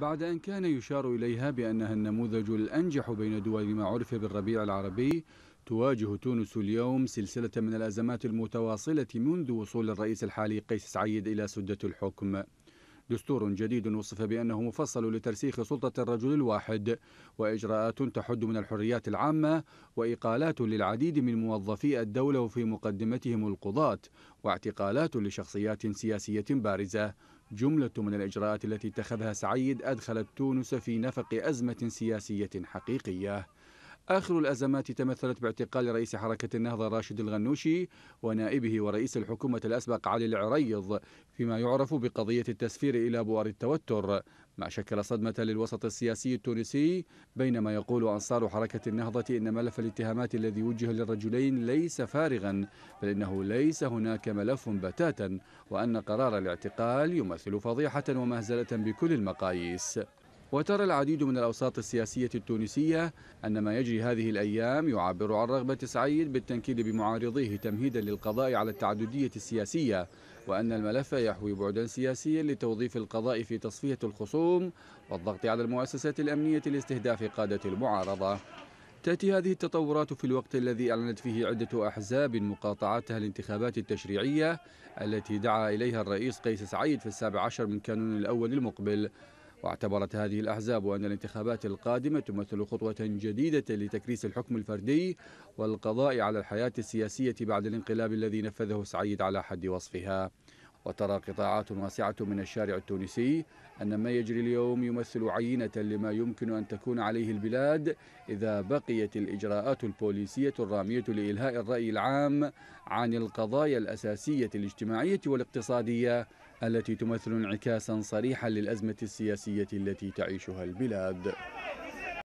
بعد أن كان يشار إليها بأنها النموذج الأنجح بين دول ما عرف بالربيع العربي تواجه تونس اليوم سلسلة من الأزمات المتواصلة منذ وصول الرئيس الحالي قيس سعيد إلى سدة الحكم دستور جديد وصف بأنه مفصل لترسيخ سلطة الرجل الواحد وإجراءات تحد من الحريات العامة وإقالات للعديد من موظفي الدولة وفي مقدمتهم القضاة واعتقالات لشخصيات سياسية بارزة جملة من الإجراءات التي اتخذها سعيد أدخلت تونس في نفق أزمة سياسية حقيقية آخر الأزمات تمثلت باعتقال رئيس حركة النهضة راشد الغنوشي ونائبه ورئيس الحكومة الأسبق علي العريض فيما يعرف بقضية التسفير إلى بؤر التوتر ما شكل صدمة للوسط السياسي التونسي بينما يقول أنصار حركة النهضة إن ملف الاتهامات الذي وجه للرجلين ليس فارغا بل إنه ليس هناك ملف بتاتا وأن قرار الاعتقال يمثل فضيحة ومهزلة بكل المقاييس وترى العديد من الأوساط السياسية التونسية أن ما يجري هذه الأيام يعبر عن رغبة سعيد بالتنكيل بمعارضيه تمهيدا للقضاء على التعددية السياسية وأن الملف يحوي بعدا سياسيا لتوظيف القضاء في تصفية الخصوم والضغط على المؤسسات الأمنية لاستهداف قادة المعارضة تأتي هذه التطورات في الوقت الذي أعلنت فيه عدة أحزاب مقاطعتها الانتخابات التشريعية التي دعا إليها الرئيس قيس سعيد في السابع عشر من كانون الأول المقبل واعتبرت هذه الأحزاب أن الانتخابات القادمة تمثل خطوة جديدة لتكريس الحكم الفردي والقضاء على الحياة السياسية بعد الانقلاب الذي نفذه سعيد على حد وصفها وترى قطاعات واسعة من الشارع التونسي أن ما يجري اليوم يمثل عينة لما يمكن أن تكون عليه البلاد إذا بقيت الإجراءات البوليسية الرامية لإلهاء الرأي العام عن القضايا الأساسية الاجتماعية والاقتصادية التي تمثل انعكاسا صريحا للأزمة السياسية التي تعيشها البلاد